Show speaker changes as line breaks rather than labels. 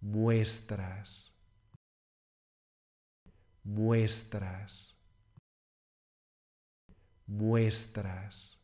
muestras, muestras, muestras.